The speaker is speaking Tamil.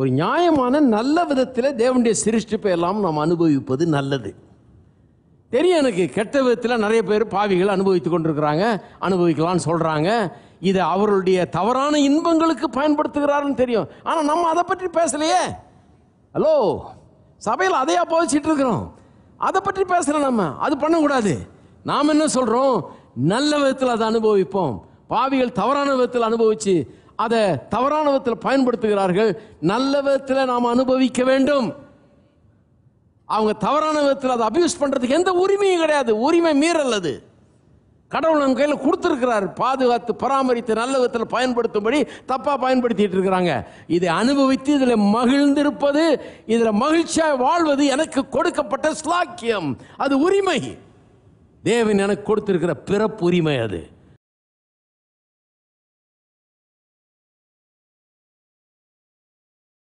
ஒரு நியாயமான நல்ல விதத்தில் தேவனுடைய சிருஷ்டிப்பை எல்லாம் நாம் அனுபவிப்பது நல்லது தெரியும் எனக்கு கெட்ட விதத்தில் நிறைய பேர் பாவிகள் அனுபவித்து கொண்டிருக்கிறாங்க அனுபவிக்கலாம்னு சொல்கிறாங்க இதை அவர்களுடைய தவறான இன்பங்களுக்கு பயன்படுத்துகிறாருன்னு தெரியும் ஆனால் நம்ம அதை பற்றி பேசலையே ஹலோ சபையில் அதையா போதிச்சிட்டு இருக்கிறோம் அதை பற்றி பேசலை நம்ம அது பண்ணக்கூடாது நாம் என்ன சொல்கிறோம் நல்ல விதத்தில் அதை அனுபவிப்போம் பாவிகள் தவறான விதத்தில் அனுபவித்து அதை தவறான விதத்தில் பயன்படுத்துகிறார்கள் நல்ல விதத்தில் நாம் அனுபவிக்க வேண்டும் அவங்க தவறான விதத்தில் அதை அபியூஸ் பண்ணுறதுக்கு எந்த உரிமையும் கிடையாது உரிமை மீறல் அது கடவுள் நம் கையில் கொடுத்துருக்கிறார் பாதுகாத்து பராமரித்து நல்ல விதத்தில் பயன்படுத்தும்படி தப்பாக பயன்படுத்திட்டு இருக்கிறாங்க இதை அனுபவித்து இதில் மகிழ்ந்திருப்பது இதில் மகிழ்ச்சியாக வாழ்வது எனக்கு கொடுக்கப்பட்ட ஸ்லாக்கியம் அது உரிமை தேவன் எனக்கு கொடுத்துருக்கிற பிறப்பு உரிமை அது